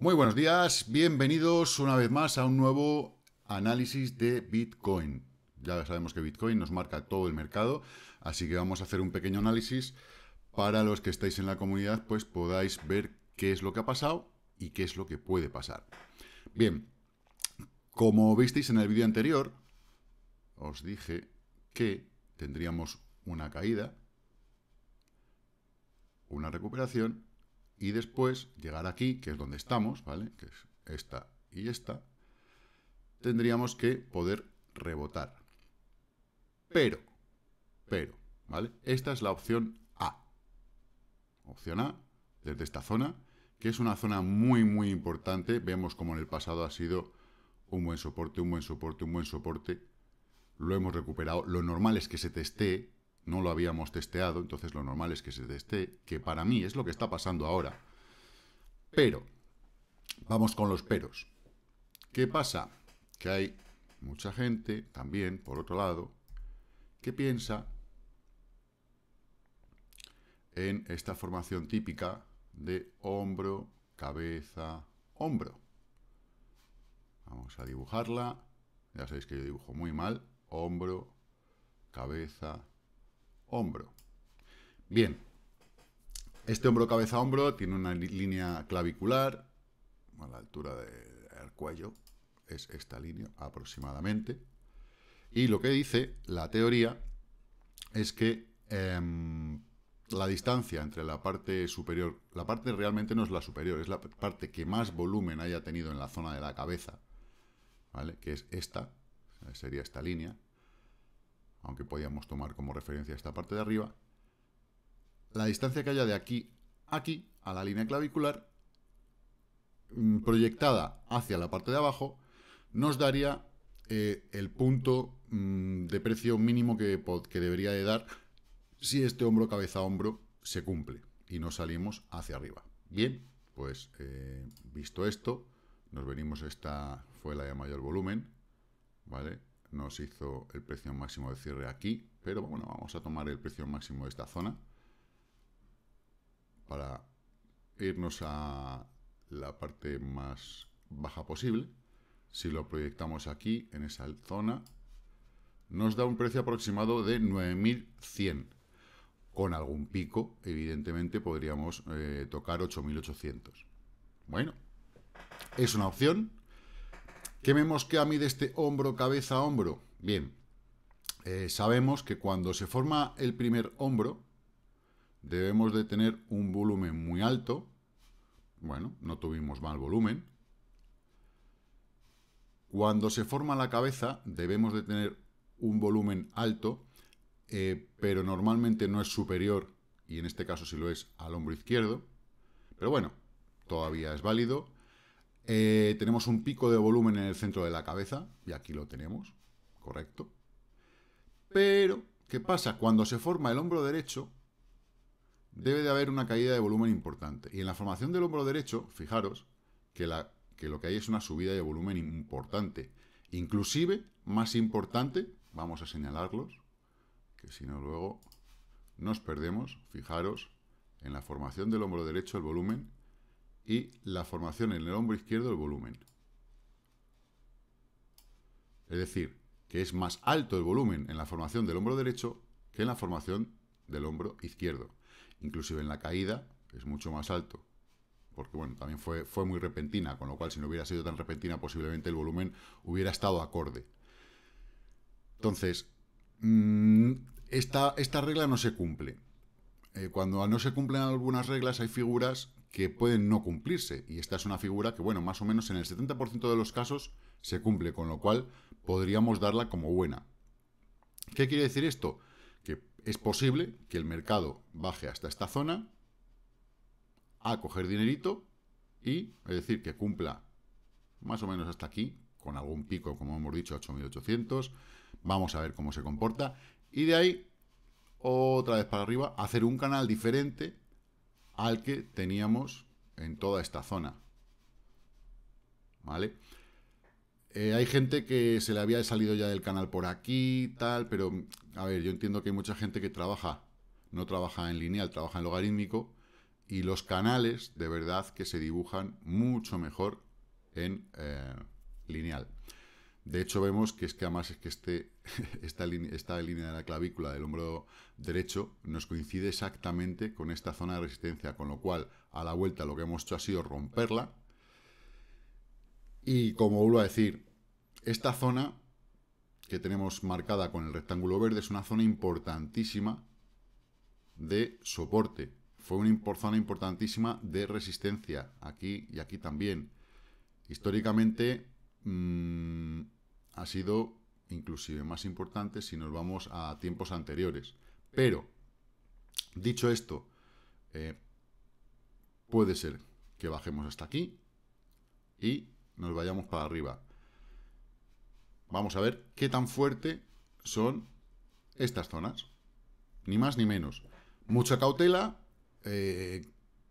Muy buenos días, bienvenidos una vez más a un nuevo análisis de Bitcoin. Ya sabemos que Bitcoin nos marca todo el mercado, así que vamos a hacer un pequeño análisis para los que estáis en la comunidad, pues podáis ver qué es lo que ha pasado y qué es lo que puede pasar. Bien, como visteis en el vídeo anterior, os dije que tendríamos una caída una recuperación y después llegar aquí, que es donde estamos, ¿vale? Que es esta y esta, tendríamos que poder rebotar. Pero, pero, ¿vale? Esta es la opción A. Opción A, desde esta zona, que es una zona muy, muy importante. Vemos como en el pasado ha sido un buen soporte, un buen soporte, un buen soporte. Lo hemos recuperado. Lo normal es que se testee, no lo habíamos testeado, entonces lo normal es que se teste, que para mí es lo que está pasando ahora. Pero, vamos con los peros. ¿Qué pasa? Que hay mucha gente, también, por otro lado, que piensa en esta formación típica de hombro, cabeza, hombro. Vamos a dibujarla. Ya sabéis que yo dibujo muy mal. Hombro, cabeza, hombro. Bien, este hombro cabeza hombro tiene una línea clavicular a la altura del cuello, es esta línea aproximadamente. Y lo que dice la teoría es que em, la distancia entre la parte superior, la parte realmente no es la superior, es la parte que más volumen haya tenido en la zona de la cabeza, que es esta, sería esta línea, aunque podíamos tomar como referencia esta parte de arriba, la distancia que haya de aquí a aquí, a la línea clavicular, mm, proyectada hacia la parte de abajo, nos daría eh, el punto mm, de precio mínimo que, debería de dar si este hombro cabeza hombro se cumple y no salimos hacia arriba. Bien, pues eh, visto esto, nos venimos esta fue la de mayor volumen, ¿vale? nos hizo el precio máximo de cierre aquí, pero bueno, vamos a tomar el precio máximo de esta zona para irnos a la parte más baja posible. Si lo proyectamos aquí, en esa zona, nos da un precio aproximado de 9.100. Con algún pico, evidentemente, podríamos eh, tocar 8.800. Bueno, es una opción, ¿Qué vemos que a mí de este hombro, cabeza, hombro? Bien, eh, sabemos que cuando se forma el primer hombro, debemos de tener un volumen muy alto. Bueno, no tuvimos mal volumen. Cuando se forma la cabeza, debemos de tener un volumen alto, eh, pero normalmente no es superior, y en este caso sí lo es, al hombro izquierdo. Pero bueno, todavía es válido. Eh, tenemos un pico de volumen en el centro de la cabeza, y aquí lo tenemos, correcto. Pero, ¿qué pasa? Cuando se forma el hombro derecho, debe de haber una caída de volumen importante. Y en la formación del hombro derecho, fijaros que, que lo que hay es una subida de volumen importante. Inclusive, más importante, vamos a señalarlos, que si no luego nos perdemos, fijaros, en la formación del hombro derecho el volumen y la formación en el hombro izquierdo, el volumen. Es decir, que es más alto el volumen en la formación del hombro derecho que en la formación del hombro izquierdo. Inclusive en la caída es mucho más alto, porque bueno, también fue, fue muy repentina, con lo cual si no hubiera sido tan repentina posiblemente el volumen hubiera estado acorde. Entonces, mm, esta regla no se cumple. Eh, cuando no se cumplen algunas reglas hay figuras que pueden no cumplirse. Y esta es una figura que, bueno, más o menos en el 70% de los casos se cumple, con lo cual podríamos darla como buena. ¿Qué quiere decir esto? Que es posible que el mercado baje hasta esta zona a coger dinerito y, es decir, que cumpla más o menos hasta aquí, con algún pico, como hemos dicho, 8.800. Vamos a ver cómo se comporta. Y de ahí otra vez para arriba, hacer un canal diferente al que teníamos en toda esta zona. ¿Vale? Eh, hay gente que se le había salido ya del canal por aquí, tal, pero a ver, yo entiendo que hay mucha gente que trabaja, no trabaja en lineal, trabaja en logarítmico, y los canales de verdad que se dibujan mucho mejor en eh, lineal. De hecho, vemos que es que además es que este, esta, línea de la clavícula del hombro derecho nos coincide exactamente con esta zona de resistencia, con lo cual a la vuelta lo que hemos hecho ha sido romperla. Y como vuelvo a decir, esta zona que tenemos marcada con el rectángulo verde es una zona importantísima de soporte. Fue una zona importantísima de resistencia, aquí y aquí también. Históricamente, mm, ha sido inclusive más importante si nos vamos a tiempos anteriores. Pero, dicho esto, eh, puede ser que bajemos hasta aquí y nos vayamos para arriba. Vamos a ver qué tan fuerte son estas zonas. Ni más ni menos. Mucha cautela. Eh,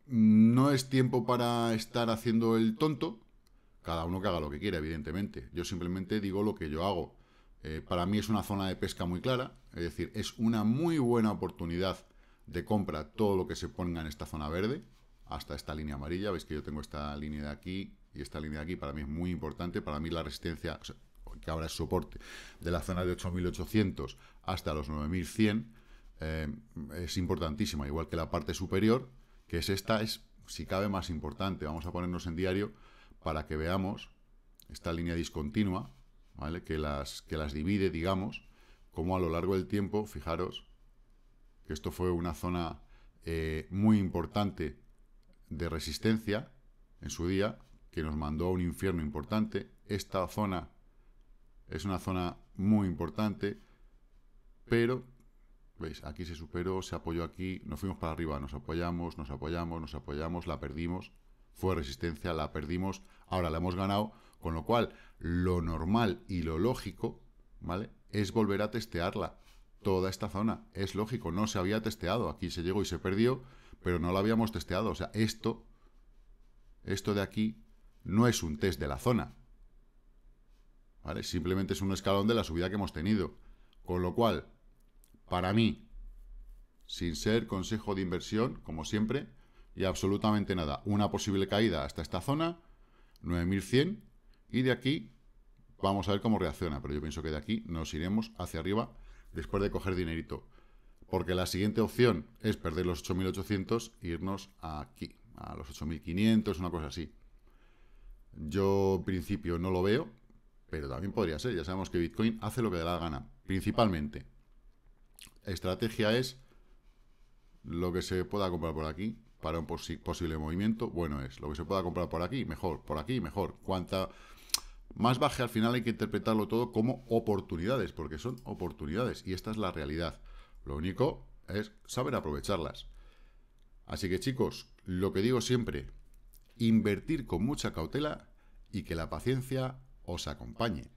no es tiempo para estar haciendo el tonto. Cada uno que haga lo que quiera, evidentemente. Yo simplemente digo lo que yo hago. Eh, para mí es una zona de pesca muy clara, es decir, es una muy buena oportunidad de compra todo lo que se ponga en esta zona verde, hasta esta línea amarilla. Veis que yo tengo esta línea de aquí y esta línea de aquí, para mí es muy importante. Para mí la resistencia, que ahora es soporte, de la zona de 8800 hasta los 9100 eh, es importantísima, igual que la parte superior, que es esta, es si cabe más importante. Vamos a ponernos en diario para que veamos esta línea discontinua, Que las, que las divide, digamos, como a lo largo del tiempo, fijaros que esto fue una zona eh, muy importante de resistencia en su día, que nos mandó a un infierno importante. Esta zona es una zona muy importante, pero, veis, aquí se superó, se apoyó aquí, nos fuimos para arriba, nos apoyamos, nos apoyamos, nos apoyamos, la perdimos, fue resistencia, la perdimos, ahora la hemos ganado, con lo cual lo normal y lo lógico, ¿vale? Es volver a testearla, toda esta zona, es lógico, no se había testeado, aquí se llegó y se perdió, pero no la habíamos testeado, o sea, esto, esto de aquí, no es un test de la zona, ¿vale? Simplemente es un escalón de la subida que hemos tenido, con lo cual, para mí, sin ser consejo de inversión, como siempre, y absolutamente nada. Una posible caída hasta esta zona, 9100, y de aquí vamos a ver cómo reacciona, pero yo pienso que de aquí nos iremos hacia arriba después de coger dinerito, porque la siguiente opción es perder los 8800 e irnos aquí, a los 8500, una cosa así. Yo en principio no lo veo, pero también podría ser, ya sabemos que Bitcoin hace lo que le da la gana, principalmente. Estrategia es lo que se pueda comprar por aquí, para un posible movimiento, bueno es. Lo que se pueda comprar por aquí, mejor. Por aquí, mejor. Cuanta más baje, al final hay que interpretarlo todo como oportunidades, porque son oportunidades y esta es la realidad. Lo único es saber aprovecharlas. Así que chicos, lo que digo siempre, invertir con mucha cautela y que la paciencia os acompañe.